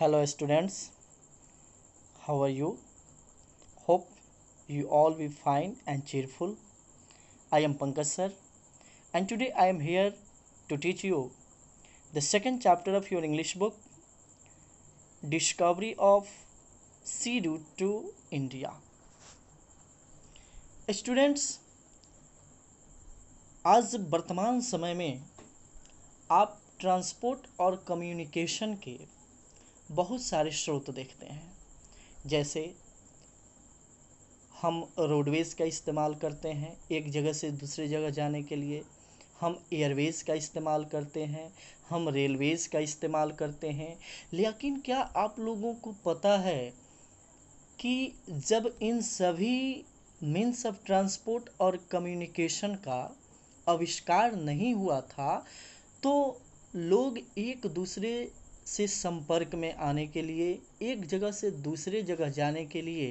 hello students how are you hope you all be fine and cheerful i am pankaj sir and today i am here to teach you the second chapter of your english book discovery of sea route to india students आज वर्तमान समय में आप transport और communication के बहुत सारे स्रोत देखते हैं जैसे हम रोडवेज़ का इस्तेमाल करते हैं एक जगह से दूसरे जगह जाने के लिए हम एयरवेज़ का इस्तेमाल करते हैं हम रेलवेज़ का इस्तेमाल करते हैं लेकिन क्या आप लोगों को पता है कि जब इन सभी मीन्स ऑफ ट्रांसपोर्ट और कम्युनिकेशन का आविष्कार नहीं हुआ था तो लोग एक दूसरे से संपर्क में आने के लिए एक जगह से दूसरे जगह जाने के लिए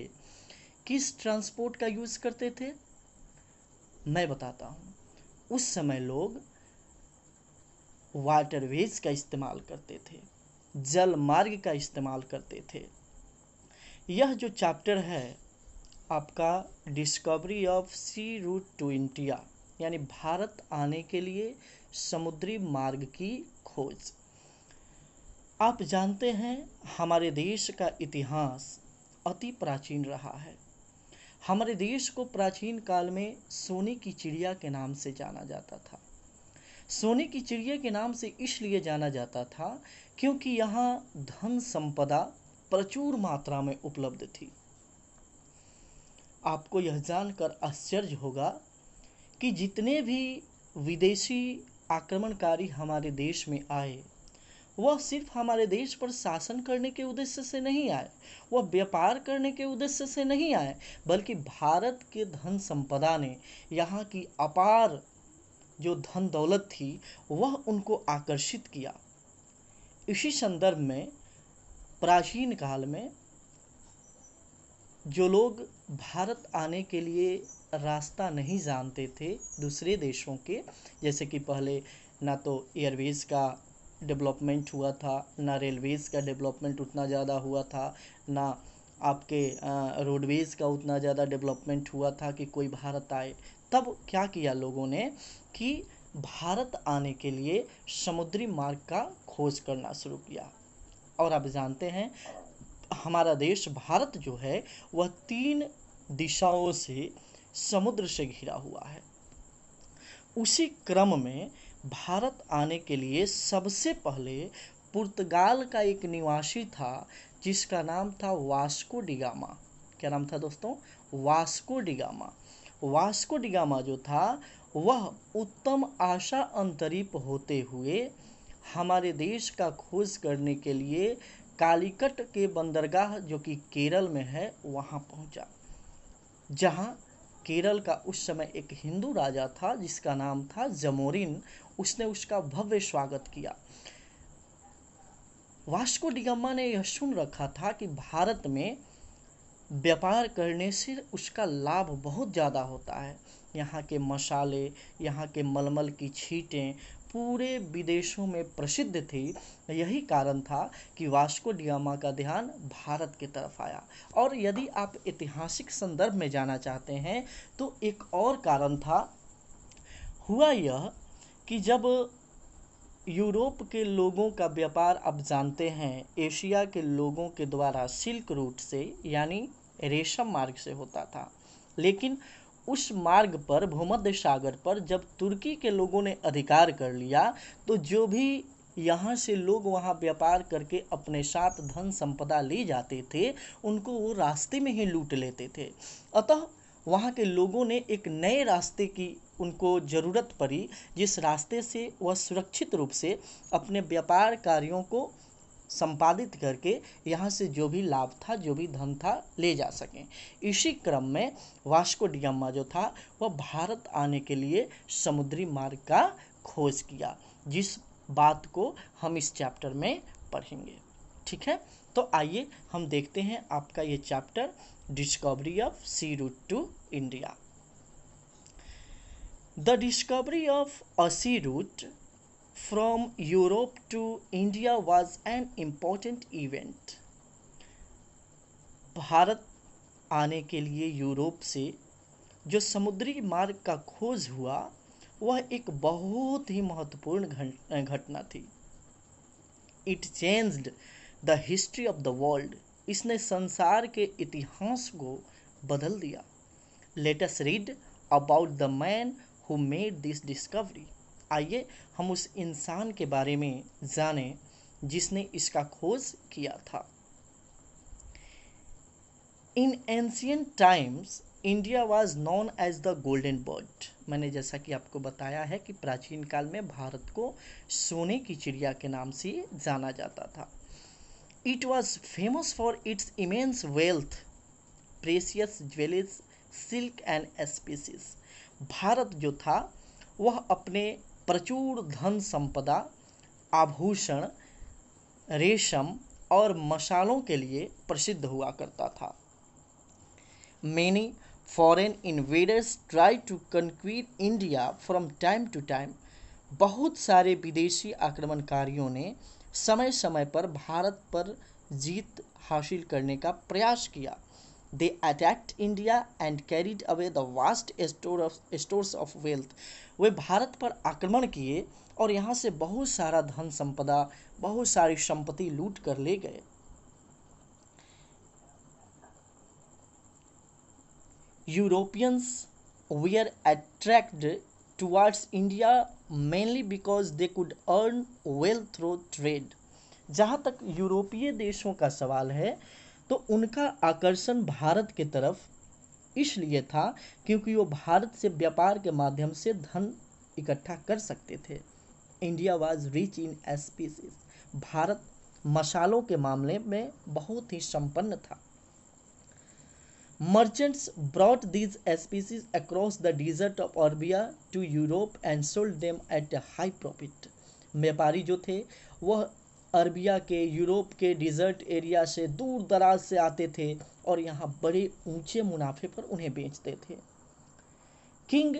किस ट्रांसपोर्ट का यूज़ करते थे मैं बताता हूँ उस समय लोग वाटरवेज का इस्तेमाल करते थे जल मार्ग का इस्तेमाल करते थे यह जो चैप्टर है आपका discovery of sea route to India यानी भारत आने के लिए समुद्री मार्ग की खोज आप जानते हैं हमारे देश का इतिहास अति प्राचीन रहा है हमारे देश को प्राचीन काल में सोने की चिड़िया के नाम से जाना जाता था सोने की चिड़िया के नाम से इसलिए जाना जाता था क्योंकि यहाँ धन संपदा प्रचुर मात्रा में उपलब्ध थी आपको यह जानकर आश्चर्य होगा कि जितने भी विदेशी आक्रमणकारी हमारे देश में आए वह सिर्फ हमारे देश पर शासन करने के उद्देश्य से नहीं आए वह व्यापार करने के उद्देश्य से नहीं आए बल्कि भारत के धन संपदा ने यहाँ की अपार जो धन दौलत थी वह उनको आकर्षित किया इसी संदर्भ में प्राचीन काल में जो लोग भारत आने के लिए रास्ता नहीं जानते थे दूसरे देशों के जैसे कि पहले ना तो एयरवेज का डेवलपमेंट हुआ था ना रेलवेज़ का डेवलपमेंट उतना ज़्यादा हुआ था ना आपके रोडवेज़ का उतना ज़्यादा डेवलपमेंट हुआ था कि कोई भारत आए तब क्या किया लोगों ने कि भारत आने के लिए समुद्री मार्ग का खोज करना शुरू किया और आप जानते हैं हमारा देश भारत जो है वह तीन दिशाओं से समुद्र से घिरा हुआ है उसी क्रम में भारत आने के लिए सबसे पहले पुर्तगाल का एक निवासी था जिसका नाम था वास्को डिगामा क्या नाम था दोस्तों वास्को डिगामा वास्को डिगामा जो था वह उत्तम आशा अंतरिप होते हुए हमारे देश का खोज करने के लिए कालीकट के बंदरगाह जो कि केरल में है वहाँ पहुँचा जहाँ केरल का उस समय एक हिंदू राजा था जिसका नाम था जमोरिन उसने उसका भव्य स्वागत किया वास्को डिगम्मा ने यह सुन रखा था कि भारत में व्यापार करने से उसका लाभ बहुत ज़्यादा होता है यहाँ के मसाले यहाँ के मलमल की छीटें पूरे विदेशों में प्रसिद्ध थी यही कारण था कि वास्को डियामा का ध्यान भारत की तरफ आया और यदि आप ऐतिहासिक संदर्भ में जाना चाहते हैं तो एक और कारण था हुआ यह कि जब यूरोप के लोगों का व्यापार आप जानते हैं एशिया के लोगों के द्वारा सिल्क रूट से यानी रेशम मार्ग से होता था लेकिन उस मार्ग पर भूमध्य सागर पर जब तुर्की के लोगों ने अधिकार कर लिया तो जो भी यहाँ से लोग वहाँ व्यापार करके अपने साथ धन संपदा ले जाते थे उनको वो रास्ते में ही लूट लेते थे अतः वहाँ के लोगों ने एक नए रास्ते की उनको ज़रूरत पड़ी जिस रास्ते से वह सुरक्षित रूप से अपने व्यापार कार्यों को संपादित करके यहाँ से जो भी लाभ था जो भी धन था ले जा सकें इसी क्रम में वास्को डिगम्मा जो था वह भारत आने के लिए समुद्री मार्ग का खोज किया जिस बात को हम इस चैप्टर में पढ़ेंगे ठीक है तो आइए हम देखते हैं आपका ये chapter discovery of sea route to India the discovery of a sea route from Europe to India was an important event. Bharat आने के लिए यूरोप से जो समुद्री मार्ग का खोज हुआ वह एक बहुत ही महत्वपूर्ण घटना थी it changed the history of the world इसने संसार के इतिहास को बदल दिया let's read about the man who made this discovery आइए हम उस इंसान के बारे में जाने जिसने इसका खोज किया था in ancient times India was known as the golden bird मैंने जैसा कि आपको बताया है कि प्राचीन काल में भारत को सोने की चिड़िया के नाम से जाना जाता था it was famous for its immense wealth precious jewelleries silk and spices Bharat जो था वह अपने प्रचुर धन संपदा आभूषण रेशम और मसालों के लिए प्रसिद्ध हुआ करता था many foreign invaders try to conquer India from time to time बहुत सारे विदेशी आक्रमणकारियों ने समय समय पर भारत पर जीत हासिल करने का प्रयास किया They attacked India and carried away the vast store of stores of wealth. वे भारत पर आक्रमण किए और यहाँ से बहुत सारा धन संपदा बहुत सारी संपत्ति लूट कर ले गए Europeans were attracted towards India mainly because they could earn wealth through trade. जहाँ तक यूरोपीय देशों का सवाल है तो उनका आकर्षण भारत के तरफ इसलिए था क्योंकि वो भारत से व्यापार के माध्यम से धन इकट्ठा कर सकते थे India was rich in spices Bharat मसालों के मामले में बहुत ही संपन्न था merchants brought these spices across the desert of Arabia to Europe and sold them at a high profit व्यापारी जो थे वह अरबिया के यूरोप के डिज़र्ट एरिया से दूर दराज से आते थे और यहाँ बड़े ऊंचे मुनाफे पर उन्हें बेचते थे king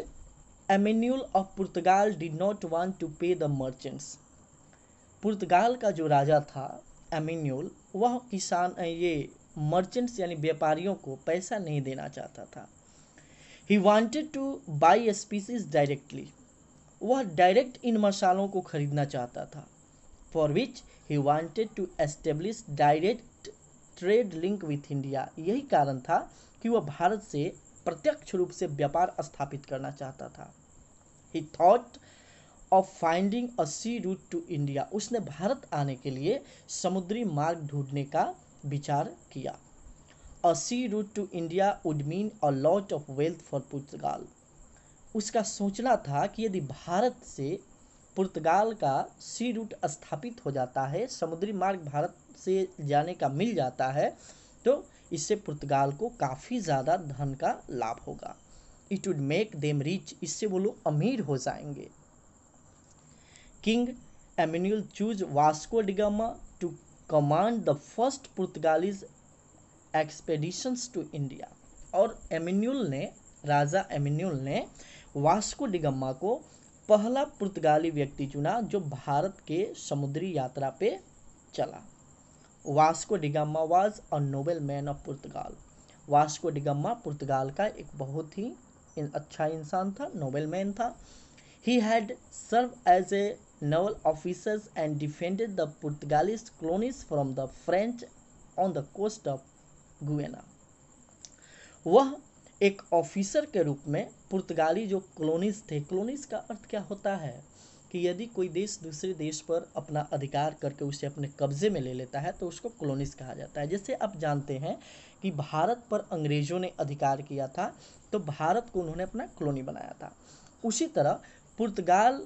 Emmanuel of Portugal did not want to pay the merchants Portugal का जो राजा था एमेन्यूल वह किसान ये मर्चेंट्स यानी व्यापारियों को पैसा नहीं देना चाहता था he wanted to buy spices directly वह डायरेक्ट इन मसालों को खरीदना चाहता था for which he wanted to establish direct trade link with India यही कारण था कि वह भारत से प्रत्यक्ष रूप से व्यापार स्थापित करना चाहता था he thought of finding a sea route to India उसने भारत आने के लिए समुद्री मार्ग ढूंढने का विचार किया a sea route to India would mean a lot of wealth for Portugal उसका सोचना था कि यदि भारत से पुर्तगाल का सी रूट स्थापित हो जाता है समुद्री मार्ग भारत से जाने का मिल जाता है तो इससे पुर्तगाल को काफ़ी ज़्यादा धन का लाभ होगा it would make them rich इससे वो लोग अमीर हो जाएंगे king Emmanuel chose Vasco da Gama to command the first Portuguese expeditions to India और एम्यूल ने राजा एम्यूल ने वास्को डिगम्मा को पहला पुर्तगाली व्यक्ति चुना जो भारत के समुद्री यात्रा पे चला Vasco da Gama was a noble man of Portugal Vasco da Gama Portugal का एक बहुत ही अच्छा इंसान था नोबेल मैन था he had served as a naval officer and defended the Portuguese colonies from the French on the coast of Guiana वह एक officer के रूप में पुर्तगाली जो कॉलोनीज़ थे कॉलोनीज़ का अर्थ क्या होता है कि यदि कोई देश दूसरे देश पर अपना अधिकार करके उसे अपने कब्ज़े में ले लेता है तो उसको कॉलोनीज़ कहा जाता है जैसे आप जानते हैं कि भारत पर अंग्रेज़ों ने अधिकार किया था तो भारत को उन्होंने अपना कॉलोनी बनाया था उसी तरह पुर्तगाल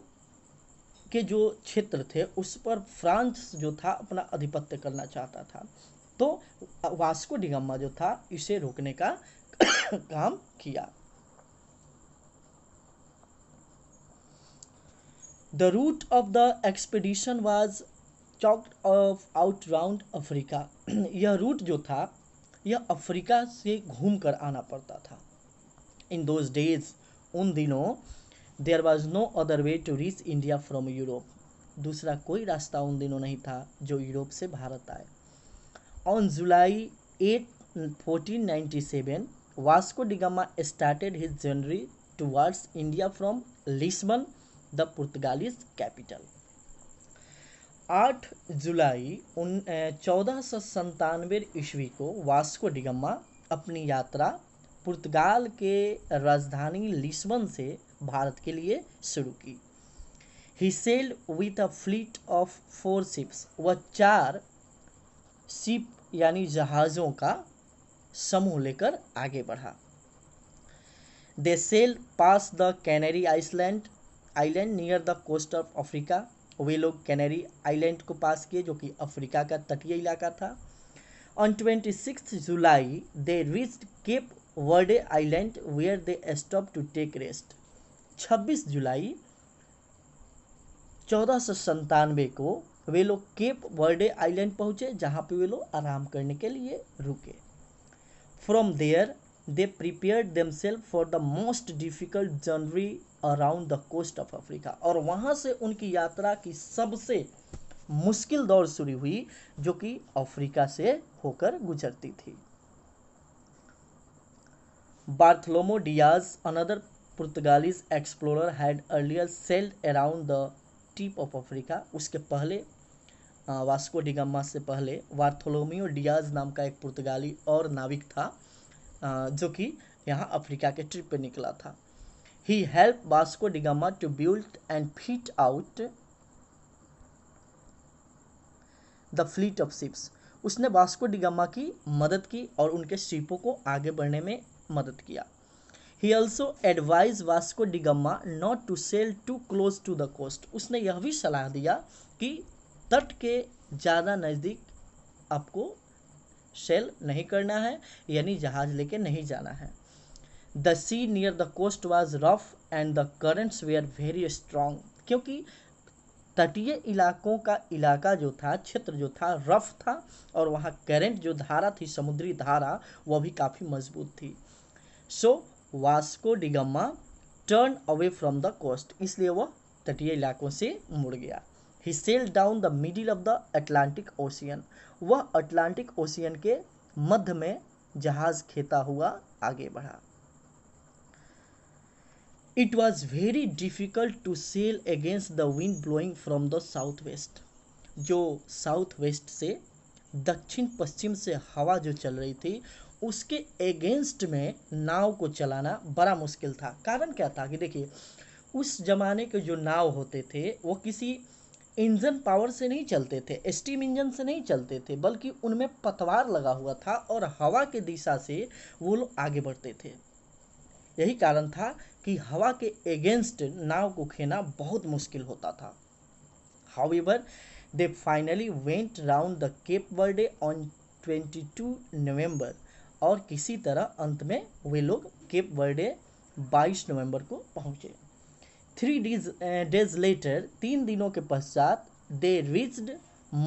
के जो क्षेत्र थे उस पर फ्रांस जो था अपना आधिपत्य करना चाहता था तो वास्को डिगम्मा जो था इसे रोकने का काम किया the route of the expedition was chalked off out round Africa यह रूट जो था यह अफ्रीका से घूम कर आना पड़ता था इन दोज डेज उन दिनों there was no other way to reach India from Europe दूसरा कोई रास्ता उन दिनों नहीं था जो यूरोप से भारत आए on July eight fourteen ninety seven Vasco da Gama started his journey journey India from Lisbon the Portuguese capital capital. 8 जुलाई चौदह सौ संतानवे ईस्वी को वास्को डिगम्मा अपनी यात्रा पुर्तगाल के राजधानी लिस्बन से भारत के लिए शुरू की he sail with a fleet of four ships व चार शिप यानी जहाज़ों का समूह लेकर आगे बढ़ा they sail past the Canary island island near the coast of Africa वे लोग कैनरी आइलैंड को पास किए जो कि अफ्रीका का तटीय इलाका था on twenty six July they reach Cape Verde island where they stop to take rest छब्बीस जुलाई चौदह सौ संतानवे को वे लोग केप वर्डे आइलैंड पहुंचे जहां पे वे लोग आराम करने के लिए रुके from From they prepare them themselves for the most difficult journey around the coast of Africa और वहाँ से उनकी यात्रा की सबसे मुश्किल दौड़ शुरू हुई जो कि अफ्रीका से होकर गुजरती थी Bartholomew Dias another Portuguese explorer had earlier sailed around the tip of Africa उसके पहले वास्को डिगम्मा से पहले वार्थोलोमियो डियाज नाम का एक पुर्तगाली और नाविक था जो कि यहाँ अफ्रीका के ट्रिप पे निकला था he help Vasco da Gama to build and fit out the fleet of ships उसने वास्को डिगम्मा की मदद की और उनके शिपों को आगे बढ़ने में मदद किया he also advise Vasco da Gama not to sail too close to the coast उसने यह भी सलाह दिया कि तट के ज़्यादा नज़दीक आपको सेल नहीं करना है यानी जहाज़ लेके नहीं जाना है the sea near the coast was rough and the currents were very strong क्योंकि तटीय इलाकों का इलाका जो था क्षेत्र जो था रफ था और वहाँ करेंट जो धारा थी समुद्री धारा वह भी काफ़ी मजबूत थी so Vasco da Gama turn away from the coast इसलिए वह तटीय इलाकों से मुड़ गया he sailed down the middle of the Atlantic Ocean वह अटलांटिक ओशियन के मध्य में जहाज खेता हुआ आगे बढ़ा it was very difficult to sail against the wind blowing from the south west जो साउथ वेस्ट से दक्षिण पश्चिम से हवा जो चल रही थी उसके एगेंस्ट में नाव को चलाना बड़ा मुश्किल था कारण क्या था कि देखिए उस जमाने के जो नाव होते थे वो किसी इंजन पावर से नहीं चलते थे स्टीम इंजन से नहीं चलते थे बल्कि उनमें पतवार लगा हुआ था और हवा के दिशा से वो लोग आगे बढ़ते थे यही कारण था कि हवा के एगेंस्ट नाव को खेना बहुत मुश्किल होता था however they finally went round the Cape Verde on 22 नवंबर और किसी तरह अंत में वे लोग केप बर्डे 22 नवंबर को पहुँचे थ्री डीज डेज लेटर तीन दिनों के पश्चात दे रिच्ड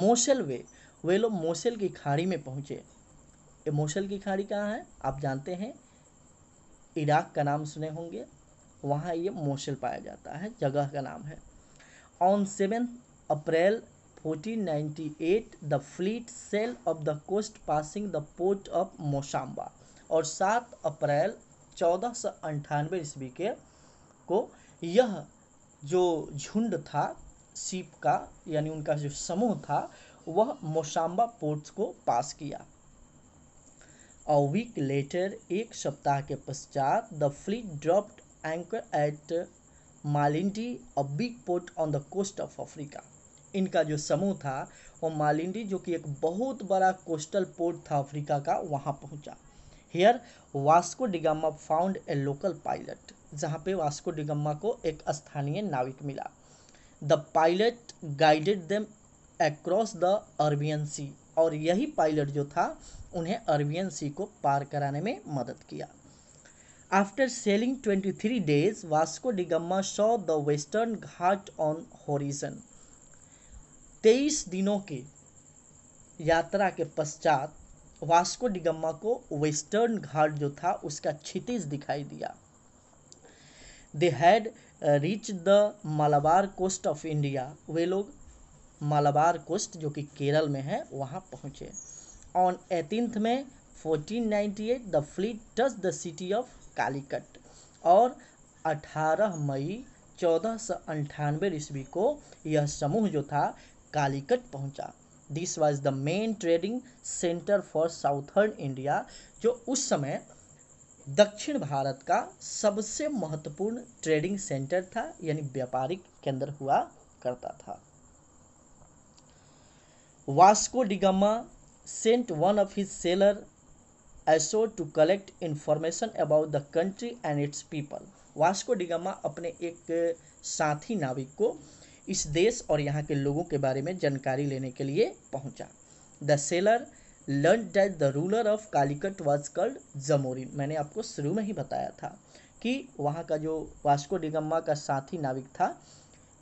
मोशल वे वे लोग मोशल की खाड़ी में पहुँचे ये मोशल की खाड़ी कहाँ है आप जानते हैं इराक का नाम सुने होंगे वहाँ ये मोशल पाया जाता है जगह का नाम है on seven April 1498 the fleet sail off the coast passing the port of मोशाम्बा और सात अप्रैल चौदह सौ अंठानवे ईस्वी के को यह जो झुंड था सीप का यानी उनका जो समूह था वह मोसाम्बा पोर्ट्स को पास किया अ वीक लेटर एक सप्ताह के पश्चात the fleet dropped anchor at Malindi a big port on the coast of Africa इनका जो समूह था वो मालिंडी जो कि एक बहुत बड़ा कोस्टल पोर्ट था अफ्रीका का वहाँ पहुँचा here Vasco da Gama found a local pilot जहाँ पे वास्को डिगम्मा को एक स्थानीय नाविक मिला the pilot guided them across the Arabian Sea और यही पायलट जो था उन्हें अरबियन सी को पार कराने में मदद किया after sailing twenty three days Vasco da Gama saw the western Ghat on horizon तेईस दिनों की यात्रा के पश्चात वास्को डिगम्मा को वेस्टर्न घाट जो था उसका क्षितिज दिखाई दिया they had reach the Malabar coast of India वे लोग मालाबार कोस्ट जो कि केरल में है वहाँ पहुँचे on eighteenth May 1498 the fleet touch the city of Calicut और 18 मई चौदह सौ अंठानवे ईस्वी को यह समूह जो था कालीकट पहुँचा this was the main trading centre for southern India जो उस समय दक्षिण भारत का सबसे महत्वपूर्ण ट्रेडिंग सेंटर था यानी व्यापारिक केंद्र हुआ करता था Vasco da Gama sent one of his sailor ashore to collect information about the country and its people वास्को डिगम्मा अपने एक साथी नाविक को इस देश और यहाँ के लोगों के बारे में जानकारी लेने के लिए पहुँचा the sailor learn that the ruler of Calicut was called Zamorin मैंने आपको शुरू में ही बताया था कि वहाँ का जो वास्को डिगम्मा का साथी नाविक था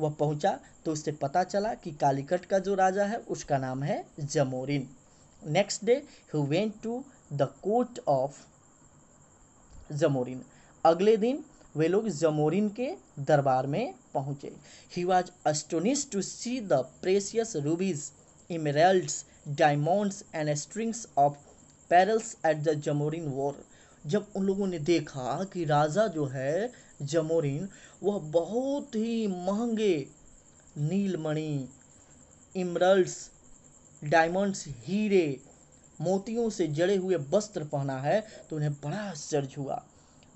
वह पहुँचा तो उससे पता चला कि कालीकट का जो राजा है उसका नाम है Zamorin next day he went to the court of Zamorin अगले दिन वे लोग जमोरिन के दरबार में पहुँचे he was astonish to see the precious rubies emeralds diamonds and strings of pearls at the Zamorin war जब उन लोगों ने देखा कि राजा जो है जमोरिन वह बहुत ही महंगे नीलमणि इमरल्ड्स डायमंड्स हीरे मोतियों से जड़े हुए वस्त्र पहना है तो उन्हें बड़ा आश्चर्य हुआ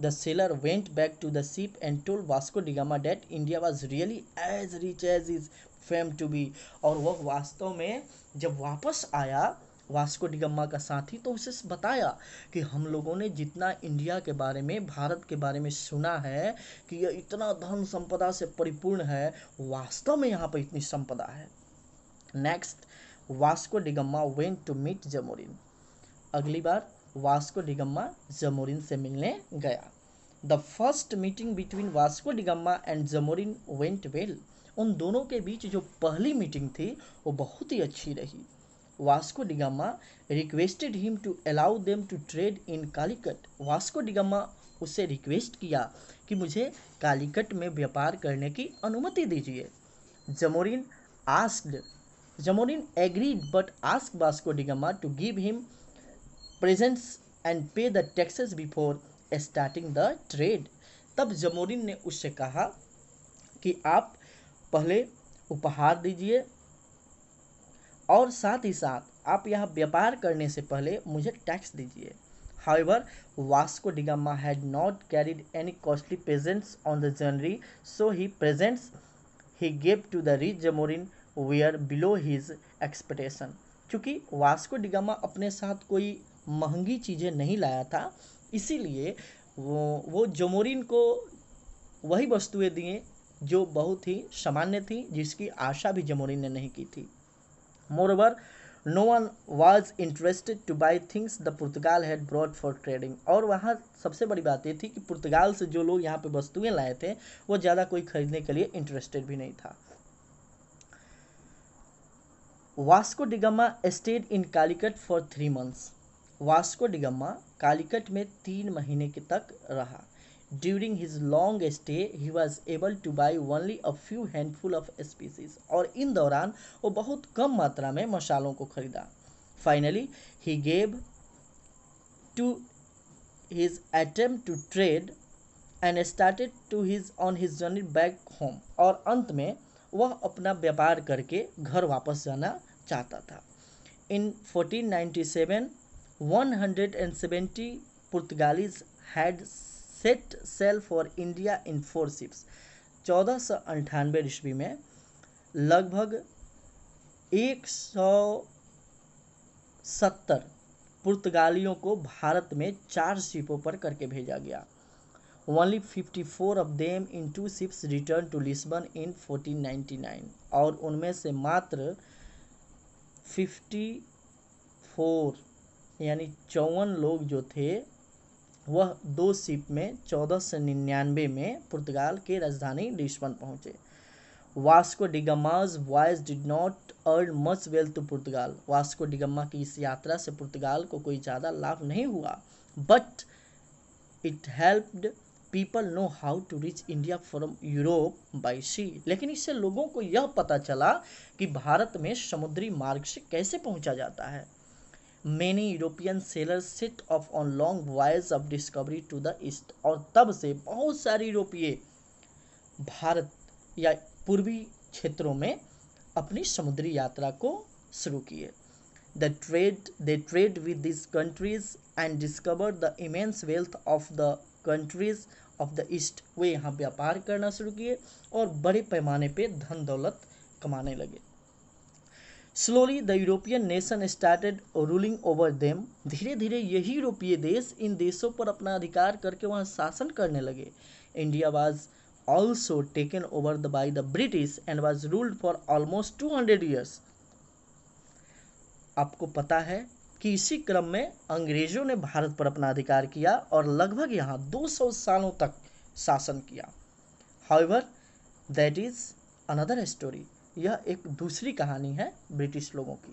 the sailor went back to the ship and told Vasco da Gama that India was really as rich as is fame to be और वह वास्तव में जब वापस आया वास्को डिगम्मा का साथी तो उसे बताया कि हम लोगों ने जितना इंडिया के बारे में भारत के बारे में सुना है कि यह इतना धन संपदा से परिपूर्ण है वास्तव में यहाँ पर इतनी संपदा है next Vasco da Gama went to meet Zamorin अगली बार वास्को डिगम्मा जमोरिन से मिलने गया the first meeting between Vasco da Gama and Zamorin went well उन दोनों के बीच जो पहली मीटिंग थी वो बहुत ही अच्छी रही Vasco da Gama requested him to allow them to trade in Calicut Vasco da Gama उससे रिक्वेस्ट किया कि मुझे कालीकट में व्यापार करने की अनुमति दीजिए Zamorin asked Zamorin agreed but ask Vasco da Gama to give him presents and pay the taxes before starting the trade तब जमोरिन ने उससे कहा कि आप पहले उपहार दीजिए और साथ ही साथ आप यह व्यापार करने से पहले मुझे टैक्स दीजिए however Vasco da Gama had not carried any costly presents on the जनरी so he presents he gave to the rich Zamorin were below his expectation चूँकि वास्को डिगामा अपने साथ कोई महंगी चीज़ें नहीं लाया था इसीलिए वो वो जोमोरिन को वही वस्तुएं दिए जो बहुत ही सामान्य थी जिसकी आशा भी जमोरिन ने नहीं की थी moreover no one was interested to buy things the Portugal had brought for trading और वहाँ सबसे बड़ी बात ये थी कि पुर्तगाल से जो लोग यहाँ पे वस्तुएं लाए थे वो ज़्यादा कोई खरीदने के लिए इंटरेस्टेड भी नहीं था Vasco da Gama stayed in Calicut for three months Vasco da Gama Calicut में तीन महीने के तक रहा during his long stay he was able to buy only a few handful of spices और इन दौरान वो बहुत कम मात्रा में मसालों को खरीदा finally he gave to his attempt to trade and started to his on his journey back home और अंत में वह अपना व्यापार करके घर वापस जाना चाहता था in fourteen ninety seven 170 Portuguese had set sail for India in four ships चौदह सौ अंठानवे ईस्वी में लगभग एक सौ सत्तर पुर्तगालियों को भारत में चार शिपों पर करके भेजा गया only fifty four of them in two ships return to Lisbon in fourteen ninety nine और उनमें से मात्र फिफ्टी फोर यानी चौवन लोग जो थे वह दो सीप में चौदह सौ निन्यानवे में पुर्तगाल के राजधानी लिस्बन पहुंचे Vasco da Gama's voyage did not earn much wealth to Portugal Vasco da Gama की इस यात्रा से पुर्तगाल को कोई ज़्यादा लाभ नहीं हुआ but it helped people know how to reach India from Europe by sea लेकिन इससे लोगों को यह पता चला कि भारत में समुद्री मार्ग से कैसे पहुंचा जाता है many European sailor set off on long voyage of discovery to the east और तब से बहुत सारे यूरोपीय भारत या पूर्वी क्षेत्रों में अपनी समुद्री यात्रा को शुरू किए the trade they trade with this countries and discover the immense wealth of the countries of the east वे यहाँ व्यापार करना शुरू किए और बड़े पैमाने पे धन दौलत कमाने लगे slowly the European nation started ruling over them धीरे धीरे यही यूरोपीय देश इन देशों पर अपना अधिकार करके वहाँ शासन करने लगे India was also taken over the by the British and was ruled for almost two hundred years आपको पता है कि इसी क्रम में अंग्रेजों ने भारत पर अपना अधिकार किया और लगभग यहाँ 200 सालों तक शासन किया however that is another story यह एक दूसरी कहानी है ब्रिटिश लोगों की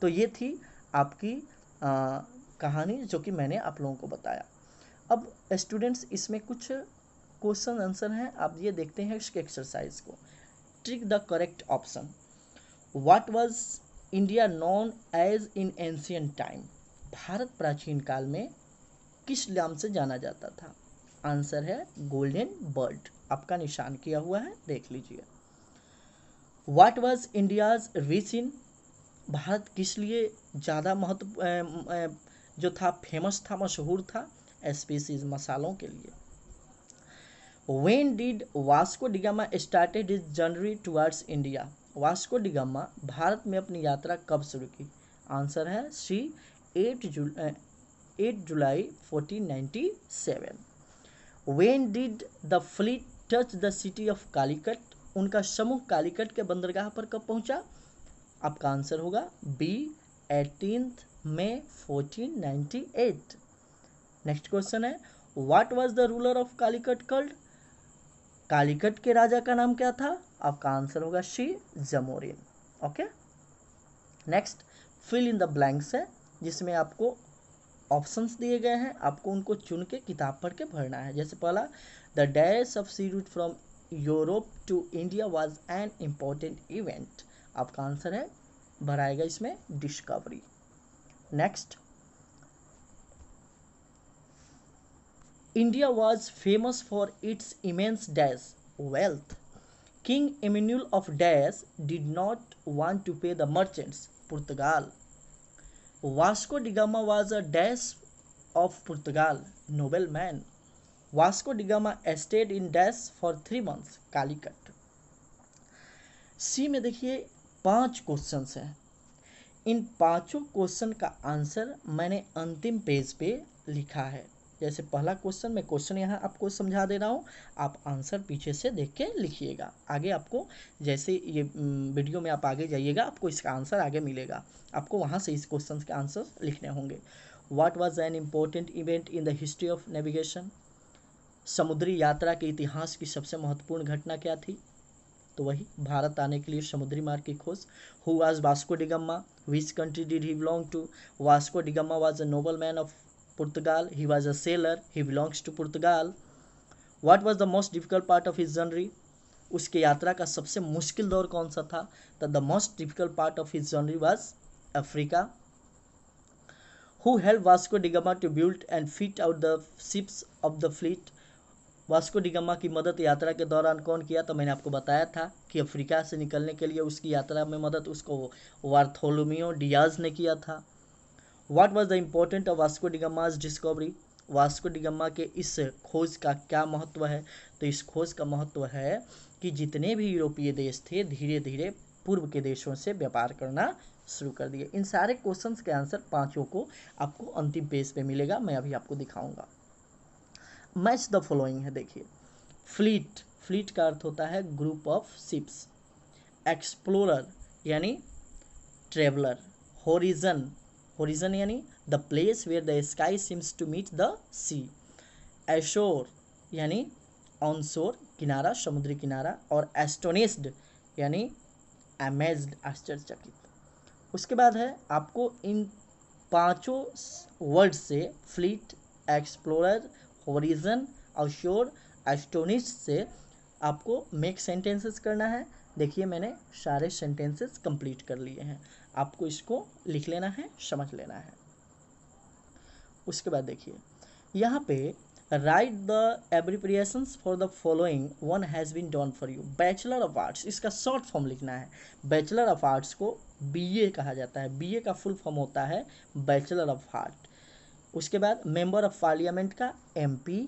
तो ये थी आपकी आ, कहानी जो कि मैंने आप लोगों को बताया अब स्टूडेंट्स इसमें कुछ क्वेश्चन आंसर हैं आप ये देखते हैं इसके एक्सरसाइज को tick the correct option what was India known as in ancient time Bharat प्राचीन काल में किस नाम से जाना जाता था आंसर है गोल्डन बर्ड आपका निशान किया हुआ है देख लीजिए what was India's rich in Bharat किस लिए ज़्यादा महत्व जो था फेमस था मशहूर था स्पीसीज मसालों के लिए when did Vasco da Gama started is January towards India Vasco da Gama Bharat में अपनी यात्रा कब शुरू की आंसर है सी एट जुल eight July fourteen ninety seven when did the fleet touch the city of Calicut उनका समूह कालीकट के बंदरगाह पर कब पहुंचा आपका आंसर होगा B eighteen May 1498 eight next question है what was the ruler of Calicut called Calicut के राजा का नाम क्या था आपका आंसर होगा C Zamorin okay next fill in the blanks है जिसमें आपको ऑप्शंस दिए गए हैं आपको उनको चुन के किताब पढ़ के भरना है जैसे पहला The dash of sea route from Europe to India was an important event आपका आंसर है भराएगा इसमें discovery next India was famous for its immense dash wealth king Emmanuel of dash did not want to pay the merchants Portugal Vasco da Gama was a dash of Portugal noble man Vasco da Gama stayed in dash for three months Calicut सी में देखिए पांच question हैं इन पांचों question का answer मैंने अंतिम page पे लिखा है जैसे पहला क्वेश्चन मैं क्वेश्चन यहाँ आपको समझा दे रहा हूँ आप आंसर पीछे से देख के लिखिएगा आगे आपको जैसे ये वीडियो में आप आगे जाइएगा आपको इसका आंसर आगे मिलेगा आपको वहाँ से इस क्वेश्चन के आंसर लिखने होंगे what was an important event in the history of navigation समुद्री यात्रा के इतिहास की सबसे महत्वपूर्ण घटना क्या थी तो वही भारत आने के लिए समुद्री मार्ग की खोज who was Vasco da Gama which country did he belong to Vasco da Gama was a noble man of Portugal he was a sailor he belongs to Portugal what was the most difficult part of his journey उसकी यात्रा का सबसे मुश्किल दौर कौन सा था the most difficult part of his journey was Africa who help Vasco da Gama to build and fit out the ships of the fleet Vasco da Gama की मदद यात्रा के दौरान कौन किया तो मैंने आपको बताया था कि अफ्रीका से निकलने के लिए उसकी यात्रा में मदद उसको वार्थोलोमियो डियाज ने किया था what was the important of Vasco da Gama's discovery Vasco da Gama के इस खोज का क्या महत्व है तो इस खोज का महत्व है कि जितने भी यूरोपीय देश थे धीरे धीरे पूर्व के देशों से व्यापार करना शुरू कर दिए इन सारे क्वेश्चंस के आंसर पांचों को आपको अंतिम पेज पे मिलेगा मैं अभी आपको दिखाऊंगा मैच द फॉलोइंग है देखिए फ्लीट फ्लीट का अर्थ होता है ग्रुप ऑफ शिप्स एक्सप्लोरर यानी ट्रेवलर होरिजन होरिजन यानी the place where the sky seems to meet the sea ashore यानी ऑन शोर किनारा समुद्री किनारा और एस्टोनिस्ड यानी अमेज्ड आश्चर्यचकित उसके बाद है आपको इन पांचों वर्ड से fleet explorer horizon ashore astonish से आपको मेक सेंटेंसेस करना है देखिए मैंने सारे सेंटेंसेस कंप्लीट कर लिए हैं आपको इसको लिख लेना है समझ लेना है उसके बाद देखिए यहाँ पे write the abbreviations for the following one has been done for you bachelor of arts इसका शॉर्ट फॉर्म लिखना है बैचलर ऑफ आर्ट्स को बीए कहा जाता है बीए का फुल फॉर्म होता है बैचलर ऑफ आर्ट उसके बाद मेंबर ऑफ पार्लियामेंट का एमपी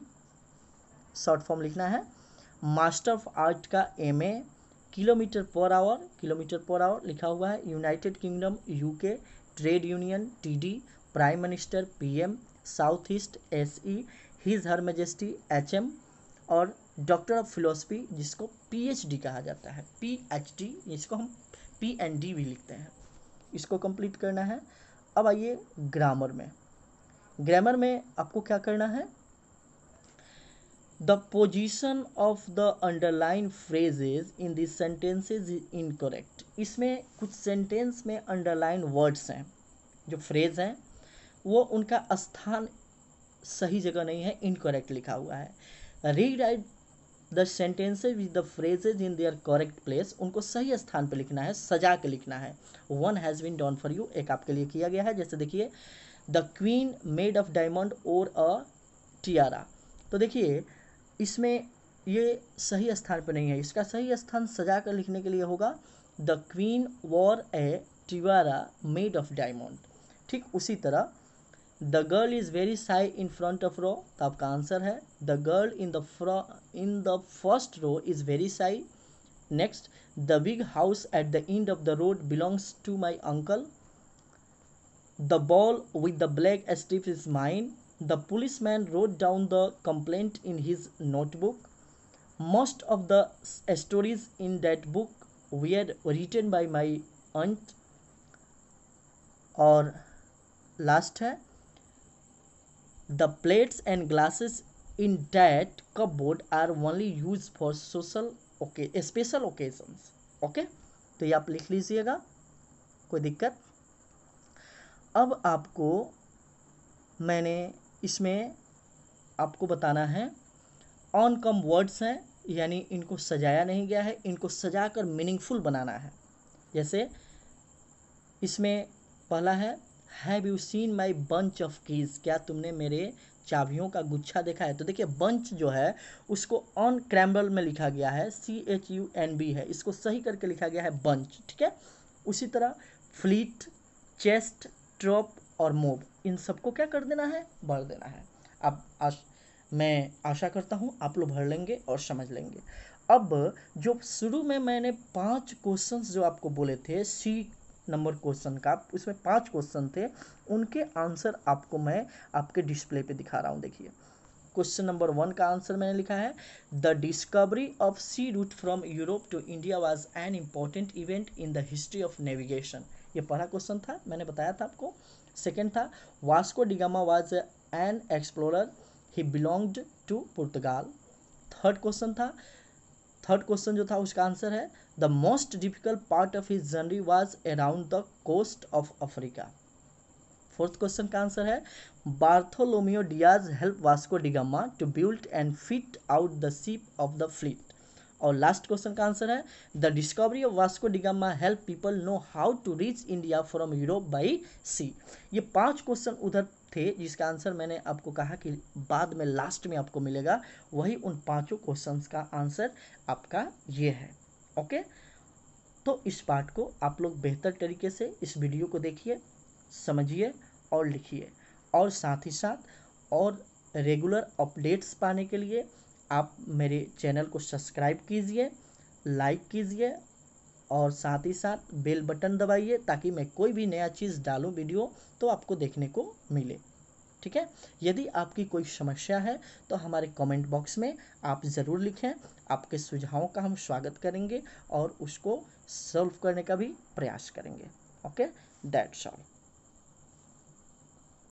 शॉर्ट फॉर्म लिखना है मास्टर ऑफ आर्ट का MA kilometre per hour kilometre per hour लिखा हुआ है United Kingdom UK trade union TD prime minister PM south east SE his her majesty HM और doctor of philosophy जिसको PhD कहा जाता है पीएचडी इसको हम पी एन डी भी लिखते हैं इसको कंप्लीट करना है अब आइए ग्रामर में ग्रामर में आपको क्या करना है the position of the underline phrases in this sentences is incorrect इसमें कुछ सेंटेंस में अंडरलाइन वर्ड्स हैं जो फ्रेज हैं वो उनका स्थान सही जगह नहीं है इनकोरेक्ट लिखा हुआ है rewrite the sentences with the phrases in their correct place उनको सही स्थान पर लिखना है सजा के लिखना है one has been done for you एक आपके लिए किया गया है जैसे देखिए the queen made of diamond और अ टियारा तो देखिए इसमें ये सही स्थान पर नहीं है इसका सही स्थान सजा कर लिखने के लिए होगा the queen wore a tiara made of diamond ठीक उसी तरह the girl is very shy in front of row तो आपका आंसर है the girl in the in the first row is very shy next the big house at the end of the road belongs to my uncle The ball with the black strip is mine. The policeman wrote down the complaint in his notebook. Most of the stories in that book were written by my aunt. और last है the plates and glasses in that cupboard are only use for social okay special occasions okay तो ये आप लिख लीजिएगा कोई दिक्कत अब आपको मैंने इसमें आपको बताना है ऑन कम वर्ड्स हैं यानी इनको सजाया नहीं गया है इनको सजा कर मीनिंगफुल बनाना है जैसे इसमें पहला है have you seen my bunch of keys क्या तुमने मेरे चाबियों का गुच्छा देखा है तो देखिए बंच जो है उसको ऑन क्रैम्बल में लिखा गया है C H U N B है इसको सही करके लिखा गया है बंच ठीक है उसी तरह फ्लीट चेस्ट ड्रॉप और मूव इन सबको क्या कर देना है भर देना है अब आश, मैं आशा करता हूँ आप लोग भर लेंगे और समझ लेंगे अब जो शुरू में मैंने पांच क्वेश्चंस जो आपको बोले थे सी नंबर क्वेश्चन का उसमें पांच क्वेश्चन थे उनके आंसर आपको मैं आपके डिस्प्ले पे दिखा रहा हूँ देखिए क्वेश्चन नंबर वन का आंसर मैंने लिखा है the discovery of sea route from Europe to India was an important event in the history of navigation ये पहला क्वेश्चन था मैंने बताया था आपको सेकेंड था Vasco da Gama was an explorer he belonged to Portugal third question था third question जो था उसका आंसर है the most difficult part of his journey was around the coast of Africa fourth question का आंसर है Bartholomew Dias help Vasco da Gama to build and fit out the ship of the fleet और last question का answer है the discovery of Vasco da Gama help people know how to reach India from Europe by sea ये पांच question उधर थे जिसका answer मैंने आपको कहा कि बाद में लास्ट में आपको मिलेगा वही उन पांचों क्वेश्चन का आंसर आपका ये है ओके तो इस पार्ट को आप लोग बेहतर तरीके से इस वीडियो को देखिए समझिए और लिखिए और साथ ही साथ और रेगुलर अपडेट्स पाने के लिए आप मेरे चैनल को सब्सक्राइब कीजिए लाइक कीजिए और साथ ही साथ बेल बटन दबाइए ताकि मैं कोई भी नया चीज़ डालूं वीडियो तो आपको देखने को मिले ठीक है यदि आपकी कोई समस्या है तो हमारे कमेंट बॉक्स में आप ज़रूर लिखें आपके सुझावों का हम स्वागत करेंगे और उसको सॉल्व करने का भी प्रयास करेंगे ओके दैट्स ऑल